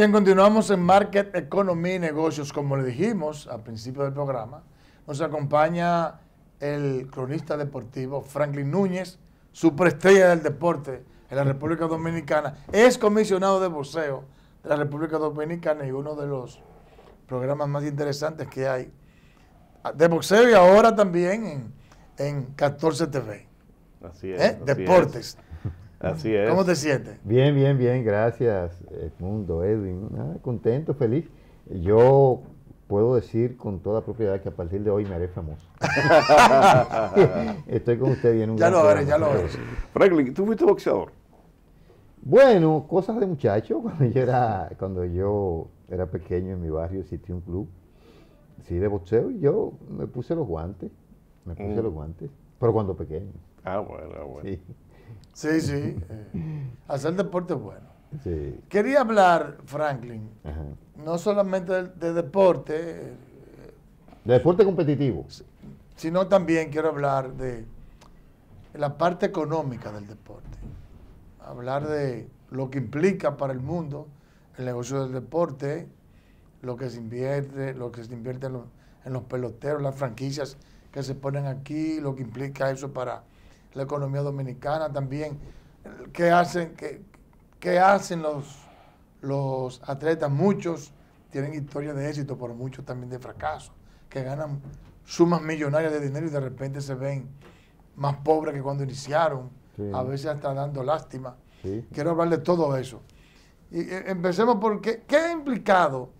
Bien, continuamos en Market Economy y Negocios. Como le dijimos al principio del programa, nos acompaña el cronista deportivo Franklin Núñez, superestrella del deporte en la República Dominicana, es comisionado de boxeo de la República Dominicana y uno de los programas más interesantes que hay de boxeo y ahora también en, 14 TV. Así es. ¿Eh? Deportes. Así es. ¿Cómo te sientes? Bien, bien, bien, gracias Edmundo, Edwin. Ah, contento, feliz. Yo puedo decir con toda propiedad que a partir de hoy me haré famoso. Estoy con usted bien un... Ya lo haré, ya lo haré. Franklin, ¿tú fuiste boxeador? Bueno, cosas de muchacho. Cuando yo era, cuando yo era pequeño en mi barrio existía un club, sí, de boxeo, y yo me puse los guantes, me puse mm. los guantes, pero cuando pequeño. Ah, bueno, ah, bueno. Sí. Sí, sí. Eh, mm. hacer deporte es bueno. Quería hablar, Franklin, no solamente de, deporte. Eh, de deporte competitivo. Sino también quiero hablar de la parte económica del deporte. Hablar de lo que implica para el mundo el negocio del deporte, lo que se invierte, lo que se invierte en los peloteros, las franquicias que se ponen aquí, lo que implica eso para la economía dominicana también. ¿Qué hacen, hacen los, los atletas? Muchos tienen historias de éxito, pero muchos también de fracaso, que ganan sumas millonarias de dinero y de repente se ven más pobres que cuando iniciaron, a veces hasta dando lástima. Quiero hablar de todo eso. Y e, empecemos por qué, ha implicado,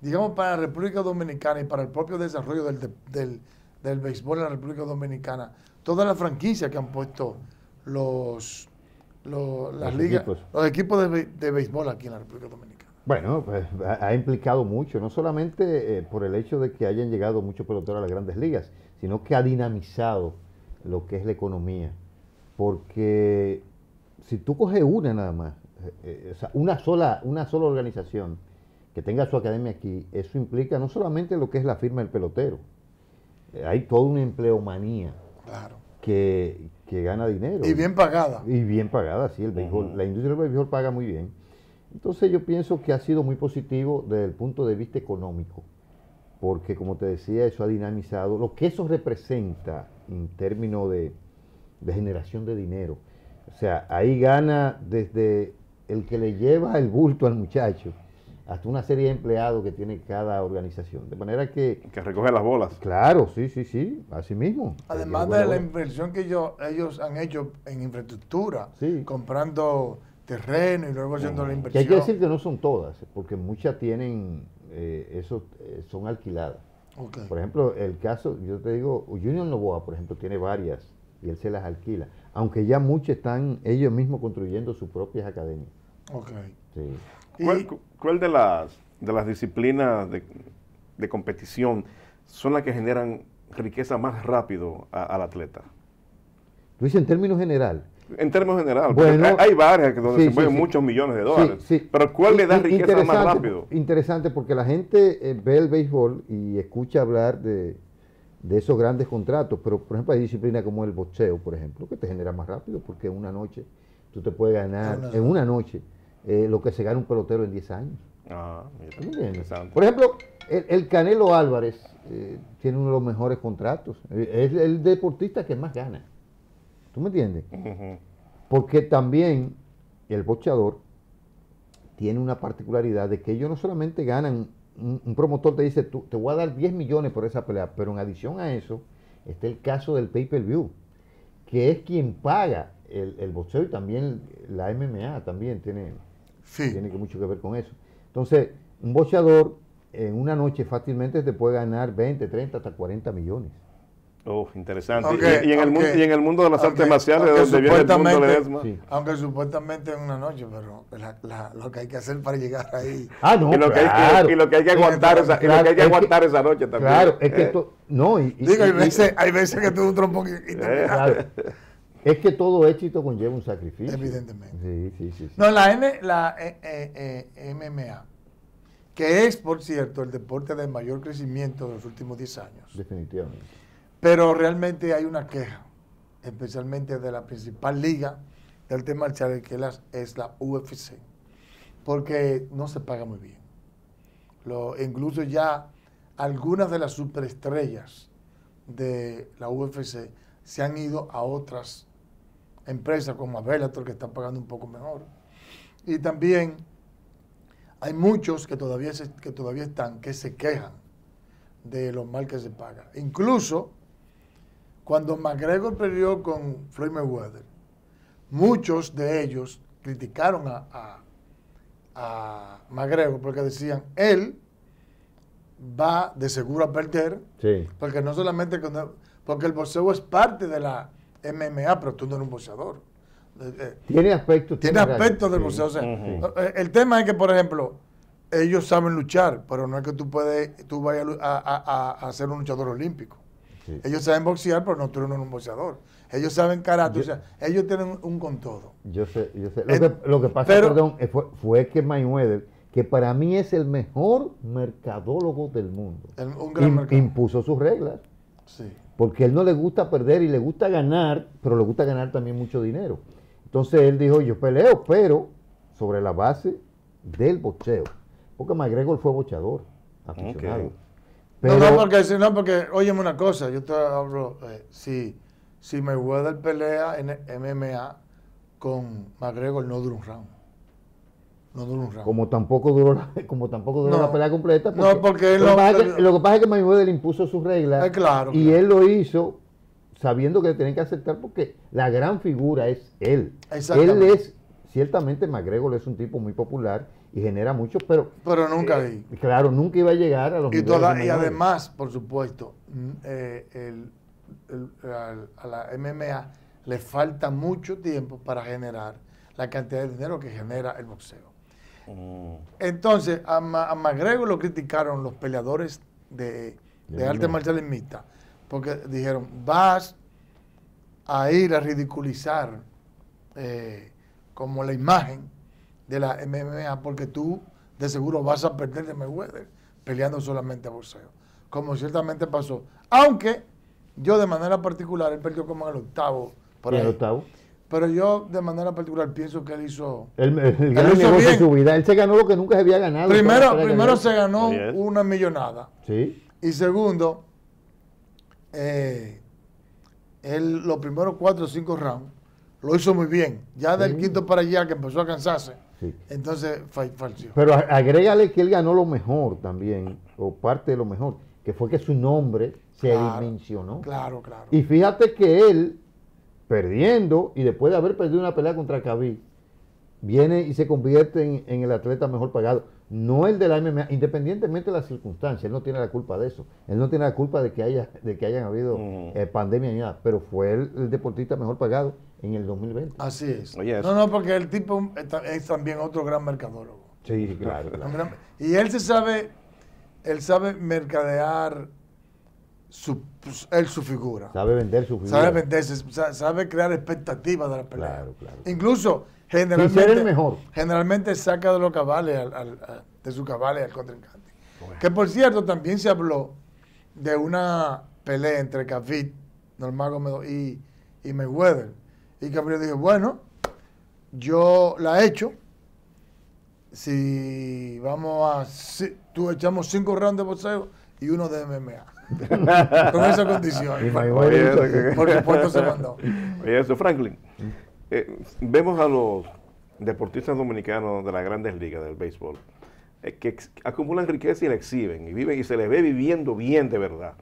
digamos, para la República Dominicana y para el propio desarrollo del béisbol en la República Dominicana, Toda la franquicia que han puesto los, las ligas, equipos. los equipos de, béisbol aquí en la República Dominicana. Bueno, pues ha, implicado mucho, no solamente eh, por el hecho de que hayan llegado muchos peloteros a las grandes ligas, sino que ha dinamizado lo que es la economía. Porque si tú coges una nada más, eh, eh, una sola, una sola organización que tenga su academia aquí, eso implica no solamente lo que es la firma del pelotero, hay toda una empleomanía que, gana dinero. Y bien pagada. Y bien pagada, sí, el La industria del béisbol paga muy bien. Entonces yo pienso que ha sido muy positivo desde el punto de vista económico, porque como te decía, eso ha dinamizado lo que eso representa en términos de, de generación de dinero. O sea, ahí gana desde el que le lleva el bulto al muchacho, hasta una serie de empleados que tiene cada organización. De manera que... Que recoge las bolas. Claro, sí, sí, sí, así mismo. Además de la inversión que ellos, ellos han hecho en infraestructura, comprando terreno y luego haciendo la inversión. hay que decir que no son todas, porque muchas tienen, eh, eso, eh, son alquiladas. Por ejemplo, el caso, yo te digo, Junior Novoa, por ejemplo, tiene varias y él se las alquila, aunque ya muchas están ellos mismos construyendo sus propias academias. Sí. ¿Cuál, de, las, de las disciplinas de, competición son las que generan riqueza más rápido al atleta? Luis, en términos general. En términos general, hay varias donde se mueven muchos millones de dólares. Pero ¿cuál le da riqueza más rápido? Interesante, porque la gente eh, ve el béisbol y escucha hablar de, esos grandes contratos, pero por ejemplo hay disciplinas como el boxeo, por ejemplo, que te genera más rápido, porque en una noche tú te puedes ganar, ah, en una noche, eh, lo que se gana un pelotero en 10 años. Ah, Por ejemplo, el, Canelo Álvarez eh, tiene uno de los mejores contratos. Eh, es el deportista que más gana. ¿Tú me entiendes? Porque también el boxeador tiene una particularidad de que ellos no solamente ganan, un, promotor te dice, te voy a dar 10 millones por esa pelea, pero en adición a eso está el caso del pay-per-view, que es quien paga el, el boxeo y también la MMA, también tiene... Tiene que mucho que ver con eso. Entonces, un bocheador en una noche fácilmente te puede ganar 20, 30, hasta 40 millones. Oh, interesante. y, en el mundo, y, en el mundo, de las artes marciales, donde viene el mundo de Aunque supuestamente en una noche, pero la, lo que hay que hacer para llegar ahí. Ah, no, y lo que hay que, aguantar, esa, que esa noche también. Claro, es que eh. esto. No, y, Digo, hay, veces, que tú un trompo y, te eh. Es que todo éxito conlleva un sacrificio. Evidentemente. Sí, sí, sí. No, la, MMA, eh, eh, eh, que es, por cierto, el deporte de mayor crecimiento de los últimos 10 años. Definitivamente. Pero realmente hay una queja, especialmente de la principal liga del tema Chávez, que es la UFC, porque no se paga muy bien. Lo, incluso ya algunas de las superestrellas de la UFC se han ido a otras empresas como Avelator que están pagando un poco mejor. Y también hay muchos que todavía, se, que todavía están, que se quejan de lo mal que se paga. Incluso cuando McGregor perdió con Floyd Mayweather, muchos de ellos criticaron a, a, McGregor porque decían, él va de seguro a perder, porque no solamente porque el boxeo es parte de la MMA, pero tú no eres un boxeador. Eh, eh, tiene aspectos. Tiene aspectos de boxeador. El tema es que, por ejemplo, ellos saben luchar, pero no es que tú, puedes, tú vayas a, a, ser un luchador olímpico. Ellos saben boxear, pero no tú no eres un boxeador. Ellos saben karate, ellos tienen un, con todo. Yo sé, yo sé. Lo, eh, que, lo pasa, fue, fue, que Mayweather, que para mí es el mejor mercadólogo del mundo, impuso sus reglas. Sí porque él no le gusta perder y le gusta ganar, pero le gusta ganar también mucho dinero. Entonces él dijo, yo peleo, pero sobre la base del bocheo. Porque McGregor fue bochador, aficionado. no, no, porque, no, porque, óyeme una cosa, yo te hablo, eh, si, si me voy a dar pelea en MMA con McGregor, no dura un round. Como tampoco duró la, como tampoco duró la pelea completa. lo, que, pasa es que Mayweather impuso sus reglas. Eh, y él lo hizo sabiendo que tienen que aceptar porque la gran figura es él. Él es, ciertamente McGregor es un tipo muy popular y genera mucho, pero... Pero nunca eh, Claro, nunca iba a llegar a los... Y, y además, por supuesto, eh, a la MMA le falta mucho tiempo para generar la cantidad de dinero que genera el boxeo. Mm. Entonces, a, Magrego lo criticaron los peleadores de, arte marcial porque dijeron, vas a ir a ridiculizar eh, como la imagen de la MMA, porque tú de seguro vas a perder de Mayweather peleando solamente a boxeo, como ciertamente pasó. Aunque yo de manera particular, él perdió como en el octavo. Por el octavo? Pero yo, de manera particular, pienso que él hizo. él su vida. Él se ganó lo que nunca se había ganado. Primero, se ganó una millonada. Sí. Y segundo, eh, él, los primeros cuatro o cinco rounds lo hizo muy bien. Ya del quinto para allá que empezó a cansarse. Sí. Entonces, falció. Pero agrégale que él ganó lo mejor también, o parte de lo mejor, que fue que su nombre se dimensionó. Claro, claro. Y fíjate que él perdiendo y después de haber perdido una pelea contra Khabib, viene y se convierte en, el atleta mejor pagado. No el de la MMA, independientemente de las circunstancias, él no tiene la culpa de eso. Él no tiene la culpa de que, haya, de que hayan habido eh, pandemia ni nada, pero fue el, deportista mejor pagado en el 2020. Así es. no, no, porque el tipo es, también otro gran mercadólogo. Sí, claro. Y él se sabe, él sabe mercadear su, pues, él su figura. Sabe vender su figura. Sabe venderse, sabe crear expectativas de la pelea Incluso generalmente, generalmente saca de los cabales, de sus cabales al contrincante. Que por cierto, también se habló de una pelea entre cavite Normal y, y Mayweather. Y Gabriel dijo, bueno, yo la he hecho. Si vamos a... tú echamos cinco rounds de boxeo y uno de MMA. Con esas condiciones. el puesto se mandó. eso, Franklin. Eh, vemos a los deportistas dominicanos de las grandes ligas del béisbol eh, que acumulan riqueza y la exhiben y viven y se les ve viviendo bien de verdad.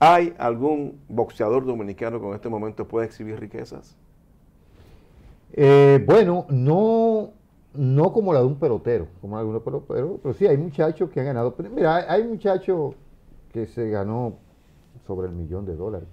¿Hay algún boxeador dominicano que en este momento pueda exhibir riquezas? Eh, bueno, no no como la de un pelotero, como algunos peloteros, pero sí hay muchachos que han ganado. Mira, hay muchachos que se ganó sobre el millón de dólares.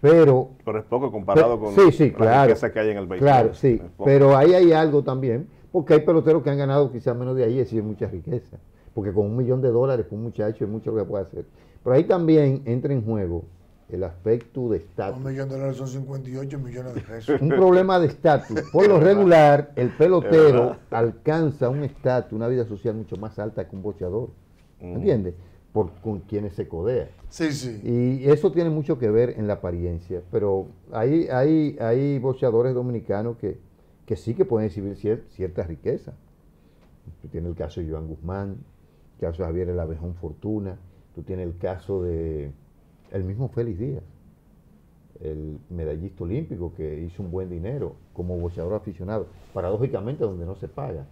Pero, pero es poco comparado con sí, sí, la que hay en el béisbol. Claro, sí. Pero ahí hay algo también, porque hay peloteros que han ganado quizás menos de ahí y es mucha riqueza. Porque con un millón de dólares, un muchacho, es mucho lo que puede hacer. Pero ahí también entra en juego el aspecto de estatus. Un millón de dólares son 58 millones de pesos. Un problema de estatus. Por lo regular, el pelotero alcanza un estatus, una vida social mucho más alta que un bocheador. ¿Me mm. ¿Entiendes? Por con quienes se codea. Sí, sí. Y eso tiene mucho que ver en la apariencia. Pero hay, hay, hay bocheadores dominicanos que, que sí que pueden exhibir ciertas cierta riqueza. Tú tienes el caso de Joan Guzmán, el caso de Javier El Abejón Fortuna, tú tienes el caso de el mismo Félix Díaz, el medallista olímpico que hizo un buen dinero como boxeador aficionado, paradójicamente donde no se paga,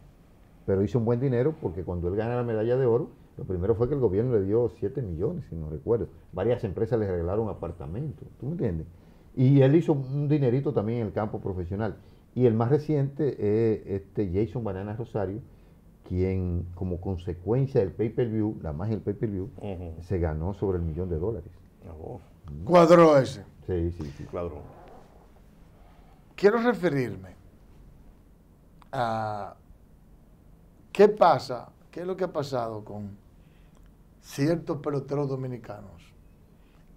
pero hizo un buen dinero porque cuando él gana la medalla de oro, lo primero fue que el gobierno le dio 7 millones, si no recuerdo. Varias empresas le regalaron apartamentos, ¿tú me entiendes? Y él hizo un dinerito también en el campo profesional. Y el más reciente es este Jason Banana Rosario, quien como consecuencia del pay-per-view, la más el pay-per-view, se ganó sobre el millón de dólares. Cuadró ese. Sí, sí, sí, cuadró. Quiero referirme a qué pasa, qué es lo que ha pasado con ciertos peloteros dominicanos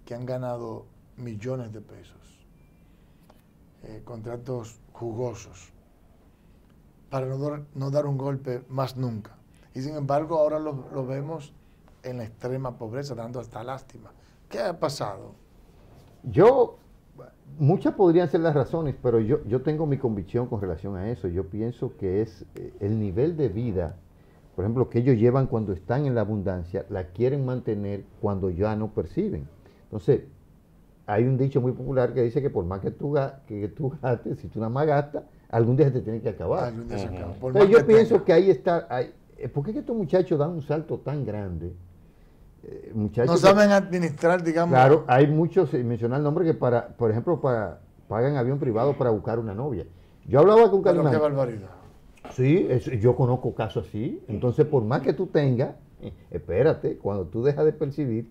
que han ganado millones de pesos, eh, contratos jugosos, para no dar, un golpe más nunca. Y sin embargo ahora lo vemos en la extrema pobreza, dando hasta lástima ¿Qué ha pasado? Yo, muchas podrían ser las razones, pero yo, yo tengo mi convicción con relación a eso. Yo pienso que es eh, el nivel de vida, por ejemplo, que ellos llevan cuando están en la abundancia, la quieren mantener cuando ya no perciben. Entonces, hay un dicho muy popular que dice que por más que tú, que gastes, si tú nada más gastas, algún día te tiene que acabar. yo pienso que ahí está... ¿Por qué estos muchachos dan un salto tan grande? Eh, no saben administrar, digamos. Claro, hay muchos, y eh, mencionar el nombre, que para, por ejemplo, para pagan avión privado para buscar una novia. Yo hablaba con Carlos. Sí, yo conozco casos así. Entonces, por más que tú tengas, eh, espérate, cuando tú dejas de percibir,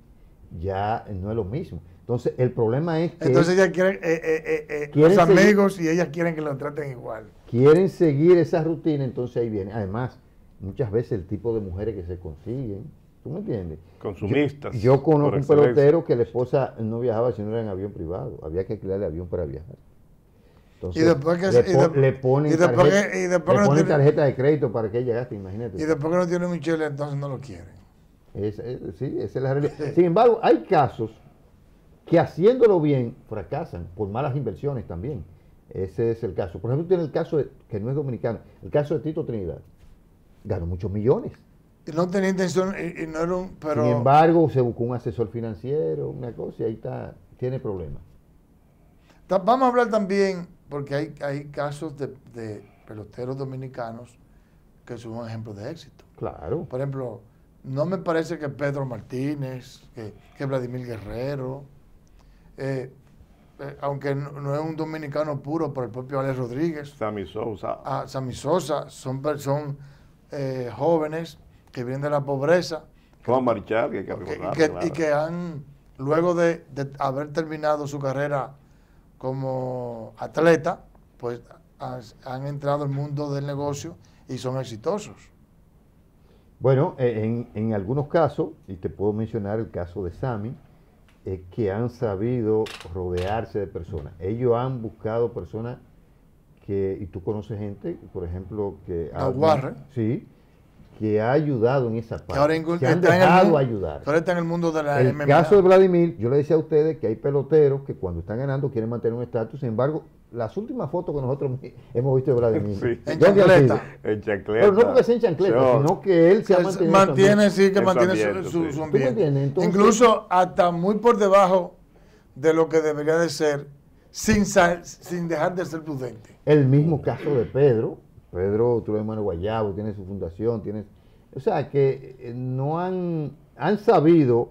ya no es lo mismo. Entonces, el problema es que. Entonces, ya quieren. los amigos y ellas quieren que lo traten igual. Quieren seguir esa rutina, entonces ahí viene. Además, muchas veces el tipo de mujeres que se consiguen ¿Tú me entiendes? Consumistas. Yo, conozco un pelotero que la esposa no viajaba si no era en avión privado. Había que alquilarle avión para viajar. y después le, ponen, tarjeta, de crédito para que ella gaste, imagínate. Y después que no tiene un chile, entonces no lo quiere sí, esa es la realidad. Sin embargo, hay casos que haciéndolo bien fracasan por malas inversiones también. Ese es el caso. Por ejemplo, tiene el caso que no es dominicano, el caso de Tito Trinidad. Ganó muchos millones no tenía intención, y, no Sin embargo, se buscó un asesor financiero, una cosa, y ahí está, tiene problemas. Vamos a hablar también, porque hay, hay casos de, peloteros dominicanos que son ejemplo de éxito. Claro. Por ejemplo, no me parece que Pedro Martínez, que, Vladimir Guerrero, eh, eh, aunque no, es un dominicano puro, por el propio Alex Rodríguez. Sammy Sosa. Ah, Sammy Sosa, son, son eh, jóvenes que vienen de la pobreza. Que van a marchar, que hay Y que han, luego de, haber terminado su carrera como atleta, pues han entrado al mundo del negocio y son exitosos. Bueno, eh, en, algunos casos, y te puedo mencionar el caso de Sami, es que han sabido rodearse de personas. Ellos han buscado personas que, y tú conoces gente, por ejemplo, que... Aguarre. Sí, que ha ayudado en esa parte. Ahora que han dejado ayudar. Ahora está en el mundo de la el caso de Vladimir, yo le decía a ustedes que hay peloteros que cuando están ganando quieren mantener un estatus, sin embargo, las últimas fotos que nosotros hemos visto de Vladimir. Sí. En chancleta. En chancleta. Pero no porque sea en chancleta, sino que él se ha mantenido. Mantiene, sí, que mantiene su, ambiente. Incluso hasta muy por debajo de lo que debería de ser, sin, sin dejar de ser prudente. El mismo caso de Pedro, Pedro, tú hermano Guayabo, tiene su fundación, tienes O sea, que eh, no han, han sabido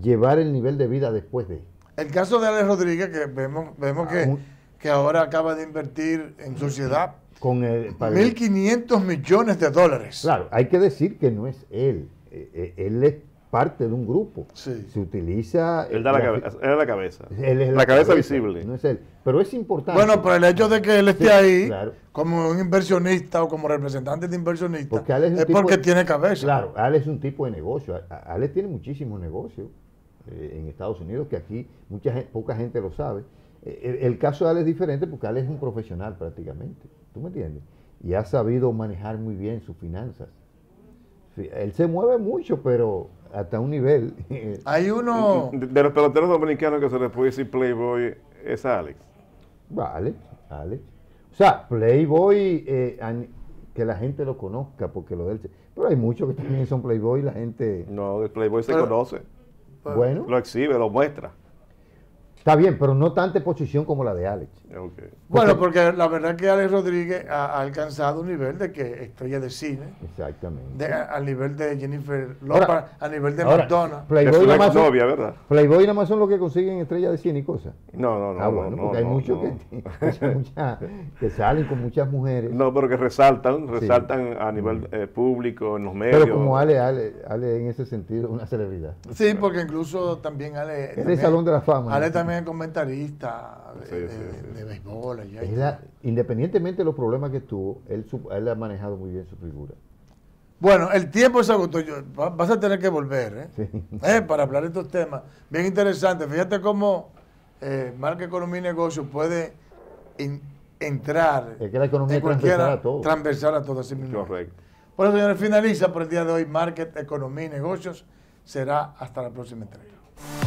llevar el nivel de vida después de. El caso de Alex Rodríguez, que vemos, vemos que, que ahora acaba de invertir en sociedad con el, 1.500 millones de dólares. Claro, hay que decir que no es él. Eh, eh, él es parte de un grupo. Se utiliza... Él da la, cabeza. Él la cabeza. es la, cabeza, visible. Pero es importante. Bueno, pero el hecho de que él esté ahí como un inversionista o como representante de inversionistas es, porque tiene cabeza. Claro, Ale es un tipo de negocio. Alex tiene muchísimo negocio eh, en Estados Unidos que aquí mucha poca gente lo sabe. Eh, el, el, caso de Alex es diferente porque Alex es un profesional prácticamente. ¿Tú me entiendes? Y ha sabido manejar muy bien sus finanzas. Él se mueve mucho, pero hasta un nivel. Hay uno. De, los peloteros dominicanos que se les puede decir Playboy es Alex. Vale, Alex. O sea, Playboy, eh, que la gente lo conozca, porque lo del. Pero hay muchos que también son Playboy la gente. No, el Playboy se conoce. bueno. Lo exhibe, lo muestra. Está bien, pero no tanta posición como la de Alex. Bueno, porque la verdad que Alex Rodríguez ha, alcanzado un nivel de que estrella de cine. Exactamente. al nivel de Jennifer López a nivel de Madonna McDonald's. Playboy Es más son, novia, ¿verdad? Playboy nada más son los que consiguen estrella de cine y cosas. No, no, no. Ah, bueno, porque hay muchos que, salen con muchas mujeres. No, pero que resaltan, resaltan a nivel mm. eh, público, en los medios. Pero como Ale, Ale, Ale en ese sentido, una celebridad. Sí, porque incluso también Ale... Es el Salón de la Fama. Ale también comentarista de, béisbol. independientemente de los problemas que tuvo, él, ha manejado muy bien su figura. Bueno, el tiempo es agotó. vas a tener que volver ¿eh? Eh, para hablar de estos temas. Bien interesante. Fíjate cómo market eh, Marca Economía y Negocios puede entrar. transversal a todo. a todo, así mismo. Correcto. Bueno, señores, finaliza por el día de hoy Market, Economía y Negocios. Será hasta la próxima entrega.